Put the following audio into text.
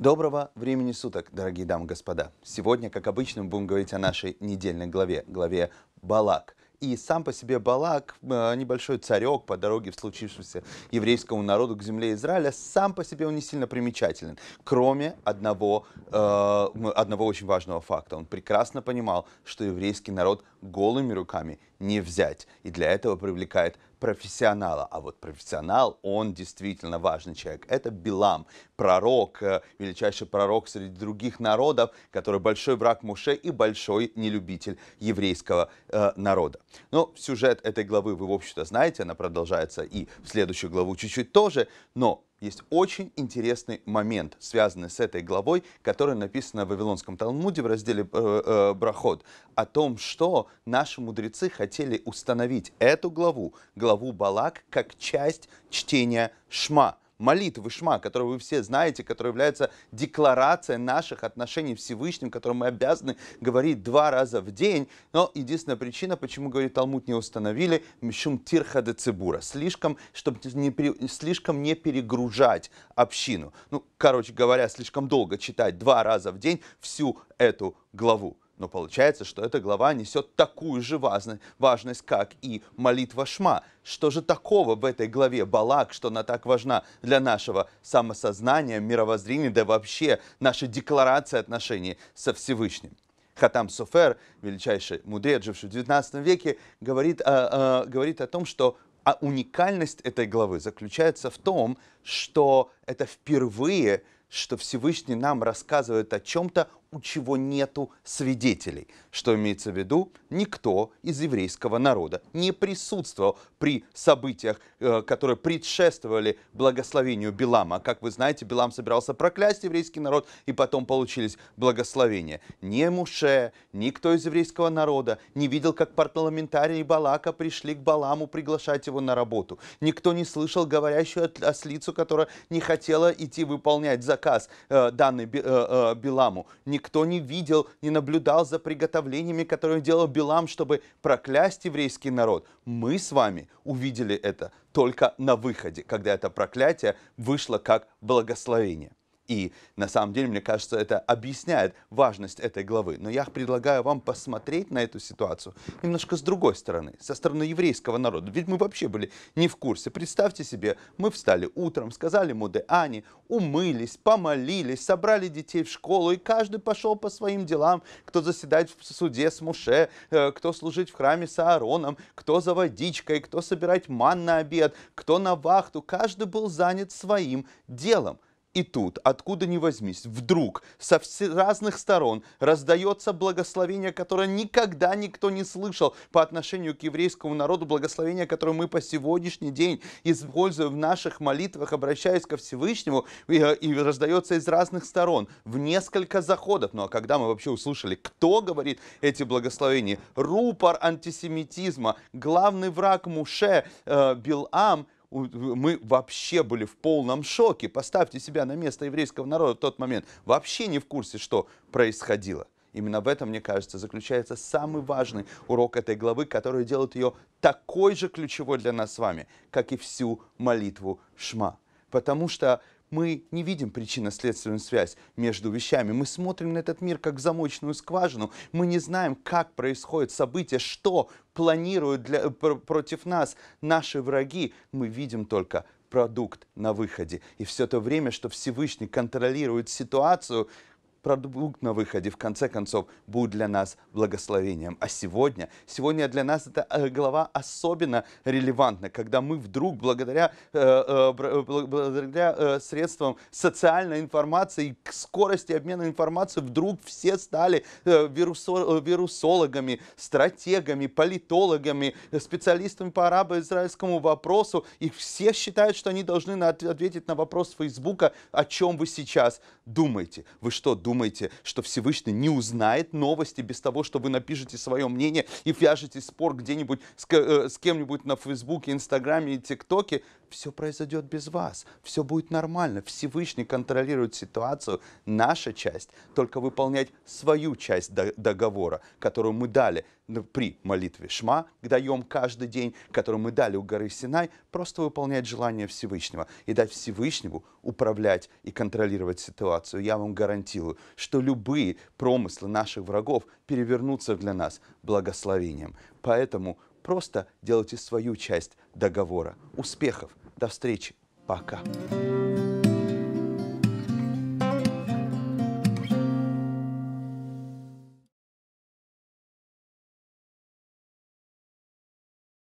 Доброго времени суток, дорогие дамы и господа. Сегодня, как обычно, мы будем говорить о нашей недельной главе, главе «Балак». И сам по себе Балак, э, небольшой царек по дороге в случившемся еврейскому народу к земле Израиля, сам по себе он не сильно примечателен, кроме одного, э, одного очень важного факта. Он прекрасно понимал, что еврейский народ голыми руками не взять, и для этого привлекает профессионала. А вот профессионал, он действительно важный человек. Это Билам, пророк, э, величайший пророк среди других народов, который большой враг Муше и большой нелюбитель еврейского э, народа. Но сюжет этой главы вы, в общем-то, знаете, она продолжается и в следующую главу чуть-чуть тоже, но есть очень интересный момент, связанный с этой главой, которая написана в Вавилонском Талмуде в разделе э, э, «Брахот», о том, что наши мудрецы хотели установить эту главу, главу Балак, как часть чтения Шма молитвы Шма, которую вы все знаете, которая является декларацией наших отношений Всевышним, которую мы обязаны говорить два раза в день. Но единственная причина, почему, говорит Талмуд, не установили, мишум тирха де цибура, слишком, чтобы не, слишком не перегружать общину. Ну, короче говоря, слишком долго читать два раза в день всю эту главу. Но получается, что эта глава несет такую же важность, как и молитва Шма. Что же такого в этой главе Балак, что она так важна для нашего самосознания, мировоззрения, да вообще нашей декларации отношений со Всевышним? Хатам Суфер, величайший мудрец, живший в XIX веке, говорит, а, а, говорит о том, что а уникальность этой главы заключается в том, что это впервые, что Всевышний нам рассказывает о чем-то у чего нету свидетелей. Что имеется в виду? Никто из еврейского народа не присутствовал при событиях, э, которые предшествовали благословению Билама, Как вы знаете, Билам собирался проклясть еврейский народ, и потом получились благословения. Ни Муше, никто из еврейского народа не видел, как парламентарии Балака пришли к Баламу приглашать его на работу. Никто не слышал говорящую ослицу, которая не хотела идти выполнять заказ, э, данный Биламу. Э, никто никто не видел, не наблюдал за приготовлениями, которые делал Билам, чтобы проклясть еврейский народ. Мы с вами увидели это только на выходе, когда это проклятие вышло как благословение. И на самом деле, мне кажется, это объясняет важность этой главы. Но я предлагаю вам посмотреть на эту ситуацию немножко с другой стороны, со стороны еврейского народа. Ведь мы вообще были не в курсе. Представьте себе, мы встали утром, сказали ани умылись, помолились, собрали детей в школу, и каждый пошел по своим делам. Кто заседать в суде с Муше, э, кто служить в храме с Аароном, кто за водичкой, кто собирать ман на обед, кто на вахту. Каждый был занят своим делом. И тут, откуда ни возьмись, вдруг со разных сторон раздается благословение, которое никогда никто не слышал по отношению к еврейскому народу, благословение, которое мы по сегодняшний день используем в наших молитвах, обращаясь ко Всевышнему, и, и раздается из разных сторон, в несколько заходов. Ну а когда мы вообще услышали, кто говорит эти благословения? Рупор антисемитизма, главный враг Муше, э, Билам – мы вообще были в полном шоке. Поставьте себя на место еврейского народа в тот момент. Вообще не в курсе, что происходило. Именно в этом, мне кажется, заключается самый важный урок этой главы, который делает ее такой же ключевой для нас с вами, как и всю молитву Шма. Потому что мы не видим причинно-следственную связь между вещами. Мы смотрим на этот мир как замочную скважину. Мы не знаем, как происходит событие, что планируют для, э, пр против нас наши враги. Мы видим только продукт на выходе. И все то время, что Всевышний контролирует ситуацию, продукт на выходе, в конце концов, будет для нас благословением. А сегодня, сегодня для нас эта э, глава особенно релевантна, когда мы вдруг, благодаря, э, э, благодаря средствам социальной информации, и скорости обмена информацией, вдруг все стали вирусологами, стратегами, политологами, специалистами по арабо-израильскому вопросу, и все считают, что они должны ответить на вопрос Фейсбука, о чем вы сейчас думаете. Вы что, думаете? думаете, что Всевышний не узнает новости без того, что вы напишете свое мнение и вяжете спор где-нибудь с, э, с кем-нибудь на Фейсбуке, Инстаграме и ТикТоке? все произойдет без вас, все будет нормально. Всевышний контролирует ситуацию, наша часть, только выполнять свою часть договора, которую мы дали ну, при молитве Шма, даем каждый день, которую мы дали у горы Синай, просто выполнять желание Всевышнего и дать Всевышнему управлять и контролировать ситуацию. Я вам гарантирую, что любые промыслы наших врагов перевернутся для нас благословением. Поэтому просто делайте свою часть договора. Успехов! До встречи. Пока.